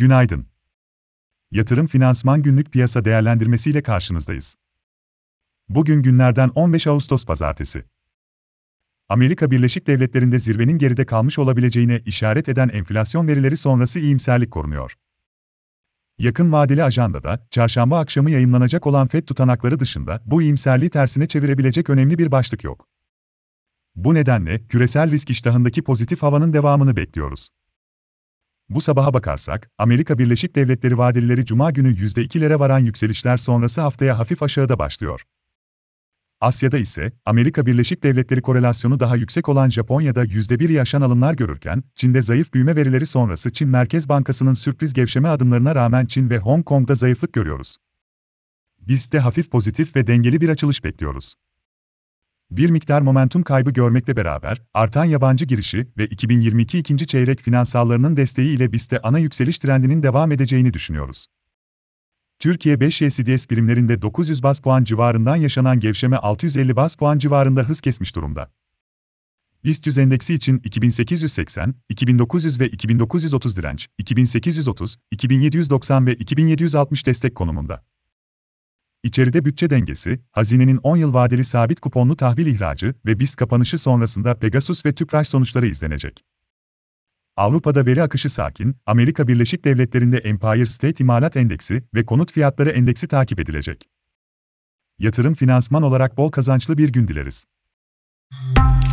Günaydın. Yatırım Finansman Günlük Piyasa Değerlendirmesi ile karşınızdayız. Bugün günlerden 15 Ağustos Pazartesi. Amerika Birleşik Devletleri'nde zirvenin geride kalmış olabileceğine işaret eden enflasyon verileri sonrası iyimserlik korunuyor. Yakın vadeli ajandada, çarşamba akşamı yayınlanacak olan FED tutanakları dışında bu iyimserliği tersine çevirebilecek önemli bir başlık yok. Bu nedenle küresel risk iştahındaki pozitif havanın devamını bekliyoruz. Bu sabaha bakarsak, Amerika Birleşik Devletleri vadelileri cuma günü %2'lere varan yükselişler sonrası haftaya hafif aşağıda başlıyor. Asya'da ise Amerika Birleşik Devletleri korelasyonu daha yüksek olan Japonya'da %1 yaşan alımlar görürken, Çin'de zayıf büyüme verileri sonrası Çin Merkez Bankası'nın sürpriz gevşeme adımlarına rağmen Çin ve Hong Kong'da zayıflık görüyoruz. Biz de hafif pozitif ve dengeli bir açılış bekliyoruz bir miktar momentum kaybı görmekle beraber, artan yabancı girişi ve 2022 ikinci çeyrek finansallarının desteği ile BIST'te ana yükseliş trendinin devam edeceğini düşünüyoruz. Türkiye 5 YCDS birimlerinde 900 bas puan civarından yaşanan gevşeme 650 bas puan civarında hız kesmiş durumda. BIST 100 endeksi için 2880, 2900 ve 2930 direnç, 2830, 2790 ve 2760 destek konumunda. İçeride bütçe dengesi, hazinenin 10 yıl vadeli sabit kuponlu tahvil ihracı ve BIST kapanışı sonrasında Pegasus ve TÜPRAŞ sonuçları izlenecek. Avrupa'da veri akışı sakin, Amerika Birleşik Devletleri'nde Empire State İmalat Endeksi ve Konut Fiyatları Endeksi takip edilecek. Yatırım finansman olarak bol kazançlı bir gün dileriz.